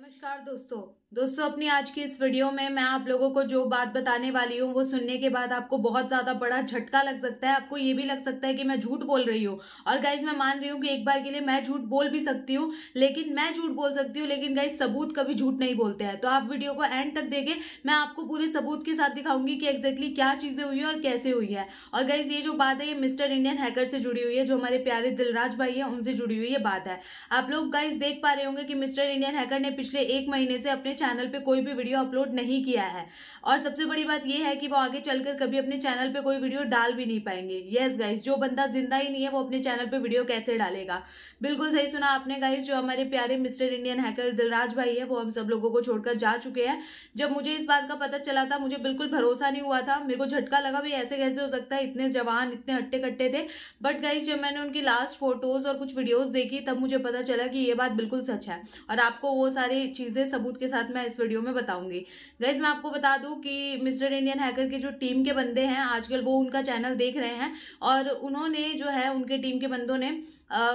नमस्कार दोस्तों दोस्तों अपनी आज की इस वीडियो में मैं आप लोगों को जो बात बताने वाली हूँ वो सुनने के बाद आपको बहुत ज्यादा बड़ा झटका लग सकता है आपको ये भी लग सकता है कि मैं झूठ बोल रही हूँ और गाइज मैं मान रही हूँ कि एक बार के लिए मैं झूठ बोल भी सकती हूँ लेकिन मैं झूठ बोल सकती हूँ लेकिन गाइज सबूत कभी झूठ नहीं बोलते हैं तो आप वीडियो को एंड तक देखें मैं आपको पूरे सबूत के साथ दिखाऊंगी कि एग्जैक्टली क्या चीजें हुई है और कैसे हुई है और गाइज ये जो बात है ये मिस्टर इंडियन हैकर से जुड़ी हुई है जो हमारे प्यारे दिलराज भाई है उनसे जुड़ी हुई ये बात है आप लोग गाइज देख पा रहे होंगे कि मिस्टर इंडियन हैकर ने पिछले एक महीने से अपने चैनल पे कोई भी वीडियो अपलोड नहीं किया है और सबसे बड़ी बात यह है कि वो आगे चलकर कभी अपने चैनल पे कोई वीडियो डाल भी नहीं पाएंगे येस गाइज जो बंदा जिंदा ही नहीं है वो अपने चैनल पे वीडियो कैसे डालेगा बिल्कुल सही सुना आपने गाइज जो हमारे प्यारे मिस्टर इंडियन हैकर दिलराज भाई है वो हम सब लोगों को छोड़कर जा चुके हैं जब मुझे इस बात का पता चला था मुझे बिल्कुल भरोसा नहीं हुआ था मेरे को झटका लगा भाई ऐसे कैसे हो सकता है इतने जवान इतने हट्टे कट्टे थे बट गाइज जब मैंने उनकी लास्ट फोटोज और कुछ वीडियोज देखी तब मुझे पता चला कि ये बात बिल्कुल सच है और आपको वो सारी चीजें सबूत के साथ साथ मैं इस वीडियो में बताऊंगी गैस मैं आपको बता दूं कि मिस्टर इंडियन हैकर के जो टीम के बंदे हैं आजकल वो उनका चैनल देख रहे हैं और उन्होंने जो है उनके टीम के बंदों ने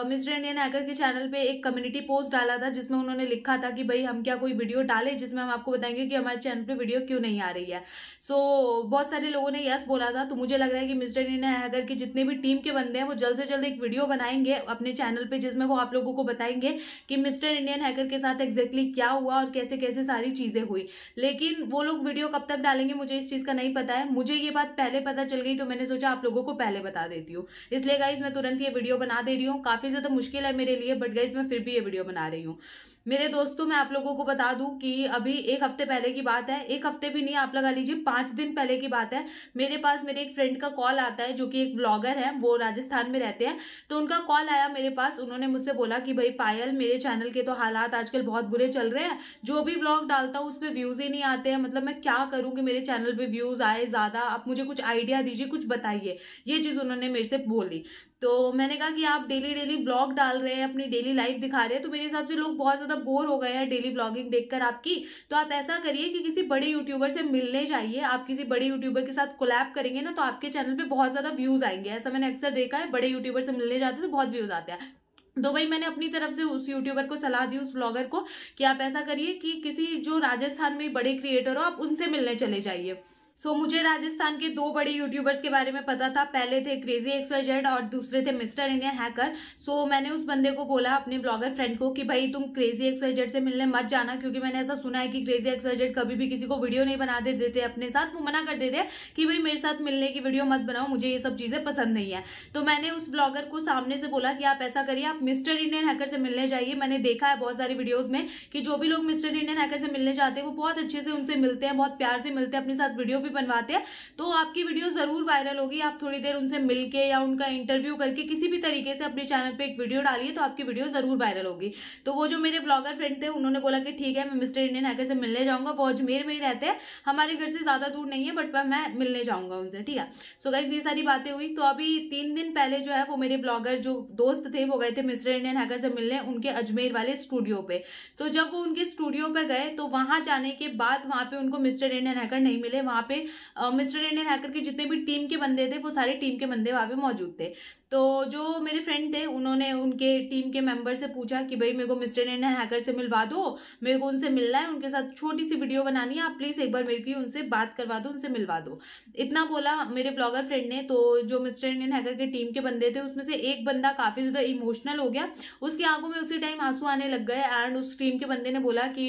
मिस्टर इंडियन हैकर के चैनल पे एक कम्युनिटी पोस्ट डाला था जिसमें उन्होंने लिखा था कि भाई हम क्या कोई वीडियो डालें जिसमें हम आपको बताएंगे कि हमारे चैनल पे वीडियो क्यों नहीं आ रही है सो so, बहुत सारे लोगों ने यस बोला था तो मुझे लग रहा है कि मिस्टर इंडियन हैकर के जितने भी टीम के बंदे हैं वो जल्द से जल्द एक वीडियो बनाएंगे अपने चैनल पर जिसमें वो आप लोगों को बताएंगे कि मिस्टर इंडियन हैकर के साथ एग्जैक्टली क्या हुआ और कैसे कैसे से सारी चीज़ें हुई लेकिन वो लोग वीडियो कब तक डालेंगे मुझे इस चीज़ का नहीं पता है मुझे ये बात पहले पता चल गई तो मैंने सोचा आप लोगों को पहले बता देती हूँ इसलिए गाइज मैं तुरंत ये वीडियो बना दे रही हूँ काफ़ी ज़्यादा मुश्किल है मेरे लिए बट गाइज मैं फिर भी ये वीडियो बना रही हूँ मेरे दोस्तों मैं आप लोगों को बता दूं कि अभी एक हफ्ते पहले की बात है एक हफ्ते भी नहीं आप लगा लीजिए पाँच दिन पहले की बात है मेरे पास मेरे एक फ्रेंड का कॉल आता है जो कि एक ब्लॉगर है वो राजस्थान में रहते हैं तो उनका कॉल आया मेरे पास उन्होंने मुझसे बोला कि भाई पायल मेरे चैनल के तो हालात आजकल बहुत बुरे चल रहे हैं जो भी ब्लॉग डालता हूँ उस पर व्यूज़ ही नहीं आते हैं मतलब मैं क्या करूँ कि मेरे चैनल पर व्यूज़ आए ज़्यादा आप मुझे कुछ आइडिया दीजिए कुछ बताइए ये चीज़ उन्होंने मेरे से बोली तो मैंने कहा कि आप डेली डेली ब्लॉग डाल रहे हैं अपनी डेली लाइफ दिखा रहे हैं तो मेरे हिसाब से लोग बहुत ज़्यादा बोर हो गए हैं डेली ब्लॉगिंग देखकर आपकी तो आप ऐसा करिए कि किसी बड़े यूट्यूबर से मिलने जाइए आप किसी बड़े यूट्यूबर के साथ कोलैब करेंगे ना तो आपके चैनल पर बहुत ज़्यादा व्यूज़ आएंगे ऐसा मैंने अक्सर देखा है बड़े यूट्यूबर से मिलने जाते हैं तो बहुत व्यूज़ आते हैं तो भाई मैंने अपनी तरफ से उस यूट्यूबर को सलाह दी उस ब्लॉगर को कि आप ऐसा करिए कि किसी जो राजस्थान में बड़े क्रिएटर हो आप उनसे मिलने चले जाइए सो so, मुझे राजस्थान के दो बड़े यूट्यूबर्स के बारे में पता था पहले थे क्रेजी एक्स जेड और दूसरे थे Mr Indian Hacker so so, मैंने उस बंदे को बोला अपने ब्लॉगर फ्रेंड को कि भाई तुम क्रेजी एक्स वाई जेड से मिलने मत जाना क्योंकि मैंने ऐसा सुना है कि क्रेजी एक्स वाई जेड कभी भी किसी को वीडियो नहीं बना दे देते अपने साथ वो मना कर देते कि भाई मेरे साथ मिलने की वीडियो मत बनाओ मुझे ये सब चीज़ें पसंद नहीं है तो मैंने उस ब्लॉगर को सामने से बोला कि आप ऐसा करिए आप मिस्टर इंडियन हैकर से मिलने जाइए मैंने देखा है बहुत सारी वीडियोज में कि जो भी लोग मिस्टर इंडियन हैकर से मिलने जाते हैं वो बहुत अच्छे से उनसे मिलते हैं बहुत प्यार से मिलते हैं अपने साथ वीडियो भी भी बनवाते हैं तो आपकी वीडियो ज़रूर वायरल होगी आप थोड़ी देर उनसे मिलके या उनका इंटरव्यू करके किसी भी तरीके से अपने चैनल पर एक वीडियो डालिए तो आपकी वीडियो ज़रूर वायरल होगी तो वो जो मेरे ब्लॉगर फ्रेंड थे उन्होंने बोला कि ठीक है मैं मिस्टर इंडियन हैकर से मिलने जाऊंगा वो अजमेर में ही रहते हैं हमारे घर से ज़्यादा दूर नहीं है बट मैं मिलने जाऊंगा उनसे ठीक है सो गाइज ये सारी बातें हुई तो अभी तीन दिन पहले जो है वो मेरे ब्लॉगर जो दोस्त थे वो गए थे मिस्टर इंडियन हैकर से मिलने उनके अजमेर वाले स्टूडियो पे तो जब वो उनके स्टूडियो पे गए तो वहां जाने के बाद वहां पे उनको मिस्टर इंडियन हैकर नहीं मिले वहां पे मिस्टर इंडियन हैकर के जितने भी टीम के बंदे थे वो सारे टीम के बंदे वहाँ पे मौजूद थे तो जो मेरे फ्रेंड थे उन्होंने उनके टीम के मेंबर से पूछा कि भाई मेरे को मिस्टर इंडियन हैकर से मिलवा दो मेरे को उनसे मिलना है उनके साथ छोटी सी वीडियो बनानी है आप प्लीज़ एक बार मेरे की उनसे बात करवा दो उनसे मिलवा दो इतना बोला मेरे ब्लॉगर फ्रेंड ने तो जो मिस्टर इंडियन हैकर के टीम के बंदे थे उसमें से एक बंदा काफ़ी ज़्यादा इमोशनल हो गया उसकी आंखों में उसी टाइम आंसू आने लग गए एंड उस टीम के बंदे ने बोला कि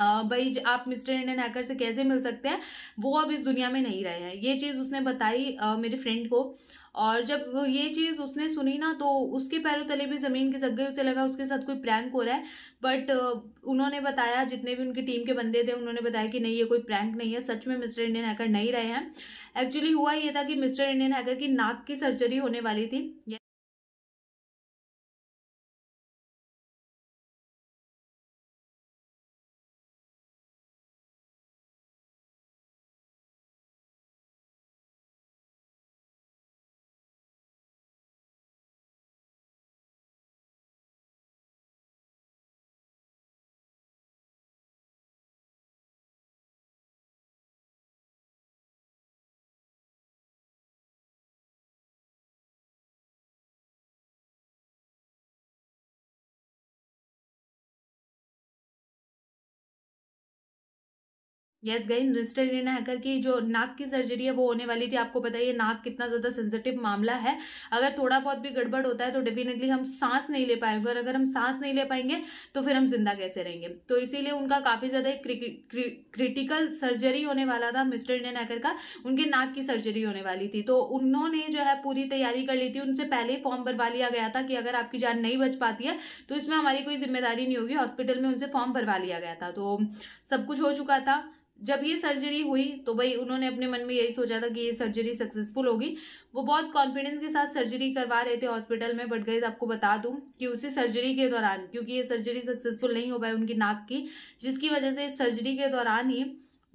भाई आप मिस्टर इंडियन हैकर से कैसे मिल सकते हैं वो अब इस दुनिया में नहीं रहे हैं ये चीज़ उसने बताई आ, मेरे फ्रेंड को और जब वो ये चीज़ उसने सुनी ना तो उसके पैरों तले भी ज़मीन खिसक गई उसे लगा उसके साथ कोई प्रैंक हो रहा है बट उन्होंने बताया जितने भी उनकी टीम के बंदे थे उन्होंने बताया कि नहीं ये कोई प्रैंक नहीं है सच में मिस्टर इंडियन हैकर नहीं रहे हैं एक्चुअली हुआ ये था कि मिस्टर इंडियन हैकर की नाक की सर्जरी होने वाली थी यस गई मिस्टर रीना हैकर की जो नाक की सर्जरी है वो होने वाली थी आपको बताइए नाक कितना ज़्यादा सेंसिटिव मामला है अगर थोड़ा बहुत भी गड़बड़ होता है तो डेफिनेटली हम सांस नहीं ले पाएंगे और अगर हम सांस नहीं ले पाएंगे तो फिर हम जिंदा कैसे रहेंगे तो इसीलिए उनका काफ़ी ज़्यादा एक क्रिटिकल सर्जरी होने वाला था मिस्टर इंडियन हैकर का उनके नाक की सर्जरी होने वाली थी तो उन्होंने जो है पूरी तैयारी कर ली थी उनसे पहले ही फॉर्म भरवा लिया गया था कि अगर आपकी जान नहीं बच पाती है तो इसमें हमारी कोई जिम्मेदारी नहीं होगी हॉस्पिटल में उनसे फॉर्म भरवा लिया गया था तो सब कुछ हो चुका था जब ये सर्जरी हुई तो भाई उन्होंने अपने मन में यही सोचा था कि ये सर्जरी सक्सेसफुल होगी वो बहुत कॉन्फिडेंस के साथ सर्जरी करवा रहे थे हॉस्पिटल में बट गई आपको बता दूं कि उसी सर्जरी के दौरान क्योंकि ये सर्जरी सक्सेसफुल नहीं हो पाई उनकी नाक की जिसकी वजह से इस सर्जरी के दौरान ही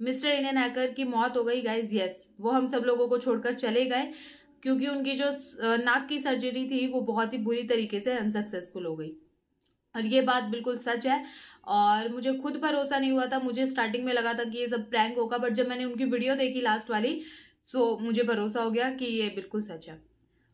मिस्टर इंडियन हैकर की मौत हो गई गाइज यस वो हम सब लोगों को छोड़कर चले गए क्योंकि उनकी जो नाक की सर्जरी थी वो बहुत ही बुरी तरीके से अनसक्सेसफुल हो गई और ये बात बिल्कुल सच है और मुझे खुद भरोसा नहीं हुआ था मुझे स्टार्टिंग में लगा था कि ये सब प्रैंक होगा बट जब मैंने उनकी वीडियो देखी लास्ट वाली सो मुझे भरोसा हो गया कि ये बिल्कुल सच है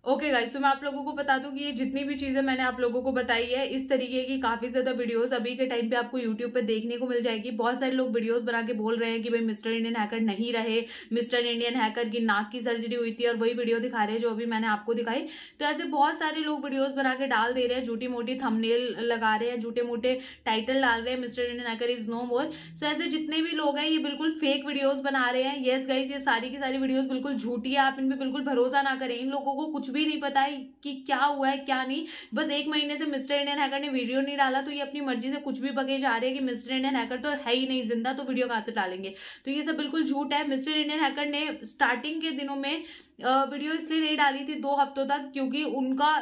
ओके okay गाइज तो मैं आप लोगों को बता दूं कि ये जितनी भी चीज़ें मैंने आप लोगों को बताई है इस तरीके की काफ़ी ज़्यादा वीडियोस अभी के टाइम पे आपको यूट्यूब पे देखने को मिल जाएगी बहुत सारे लोग वीडियोस बना के बोल रहे हैं कि भाई मिस्टर इंडियन हैकर नहीं रहे मिस्टर इंडियन हैकर की नाक की सर्जरी हुई थी और वही वीडियो दिखा रहे हैं जो अभी मैंने आपको दिखाई तो ऐसे बहुत सारे लोग वीडियोज़ बना के डाल दे रहे हैं झूठी मोटी थमनेल लगा रहे हैं झूठे मोटे टाइटल डाल रहे हैं Mr Indian Hacker is no more so ऐसे जितने भी लोग हैं ये बिल्कुल फेक वीडियोज़ बना रहे हैं येस गाइज ये सारी की सारी वीडियोज़ बिल्कुल झूठी है आप इन पर बिल्कुल भरोसा ना करें इन लोगों को कुछ कुछ भी नहीं पता है कि क्या हुआ है क्या नहीं बस एक महीने से मिस्टर इंडियन हैकर ने वीडियो नहीं डाला तो ये अपनी मर्जी से कुछ भी पके जा रहे हैं कि मिस्टर इंडियन हैकर तो है ही नहीं जिंदा तो वीडियो कहाँ से डालेंगे तो ये सब बिल्कुल झूठ है मिस्टर इंडियन हैकर ने स्टार्टिंग के दिनों में वीडियो इसलिए नहीं डाली थी दो हफ्तों तक क्योंकि उनका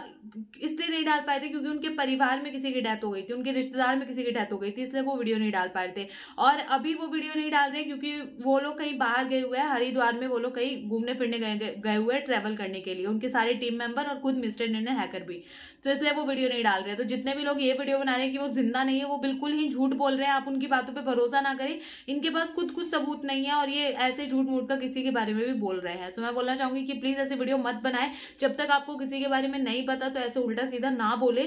इसलिए नहीं डाल पाए थे क्योंकि उनके परिवार में किसी की डेथ हो गई थी उनके रिश्तेदार में किसी की डेथ हो गई थी इसलिए वो वीडियो नहीं डाल पा रहे थे और अभी वो वीडियो नहीं डाल रहे क्योंकि वो लोग कहीं बाहर गए हुए हैं हरिद्वार में वो लोग कहीं घूमने फिरने गए गए हुए हैं ट्रैवल करने के लिए उनके सारे टीम मेंबर और खुद मिस्टर निर्णय हैकर भी तो इसलिए वो वीडियो नहीं डाल रहे तो जितने भी लोग ये वीडियो बना रहे हैं कि वो जिंदा नहीं है वो बिल्कुल ही झूठ बोल रहे हैं आप उनकी बातों पर भरोसा ना करें इनके पास खुद कुछ सबूत नहीं है और ये ऐसे झूठ मूठ का किसी के बारे में भी बोल रहे हैं तो मैं बोलना चाहूंगी कि प्लीज़ ऐसे वीडियो मत बनाए जब तक आपको किसी के बारे में नहीं पता तो ऐसे उल्टा सीधा ना बोले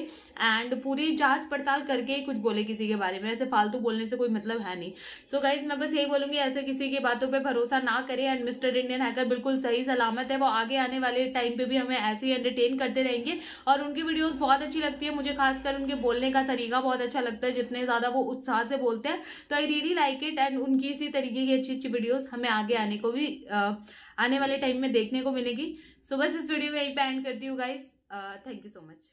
एंड पूरी जांच पड़ताल करके ही कुछ बोले किसी के बारे में ऐसे फालतू बोलने से कोई मतलब है नहीं सो so गाइज मैं बस यही बोलूंगी ऐसे किसी की बातों पर भरोसा ना करें एंड मिस्टर इंडियन हैकर बिल्कुल सही सलामत है वो आगे आने वाले टाइम पर भी हमें ऐसे ही एंटरटेन करते रहेंगे और उनकी वीडियो बहुत अच्छी लगती है मुझे खासकर उनके बोलने का तरीका बहुत अच्छा लगता है जितने ज़्यादा वो उत्साह से बोलते हैं तो I really like it and उनकी इसी तरीके की अच्छी अच्छी वीडियोस हमें आगे आने को भी आ, आने वाले टाइम में देखने को मिलेगी सो बस इस वीडियो को यही पे एंड करती हूँ guys thank you so much